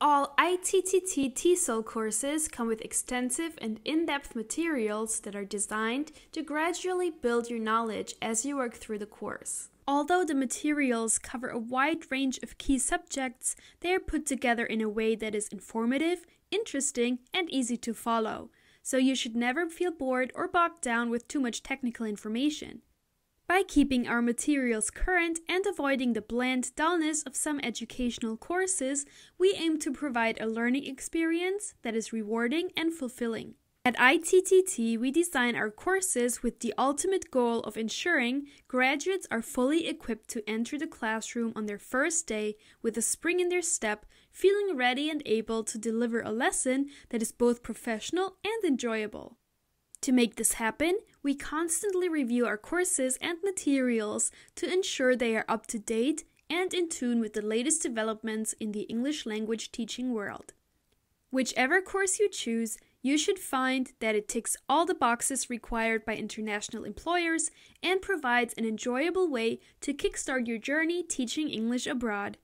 All ITTT TESOL courses come with extensive and in-depth materials that are designed to gradually build your knowledge as you work through the course. Although the materials cover a wide range of key subjects, they are put together in a way that is informative, interesting, and easy to follow. So you should never feel bored or bogged down with too much technical information. By keeping our materials current and avoiding the bland dullness of some educational courses, we aim to provide a learning experience that is rewarding and fulfilling. At ITTT, we design our courses with the ultimate goal of ensuring graduates are fully equipped to enter the classroom on their first day with a spring in their step, feeling ready and able to deliver a lesson that is both professional and enjoyable. To make this happen, we constantly review our courses and materials to ensure they are up to date and in tune with the latest developments in the English language teaching world. Whichever course you choose, you should find that it ticks all the boxes required by international employers and provides an enjoyable way to kickstart your journey teaching English abroad.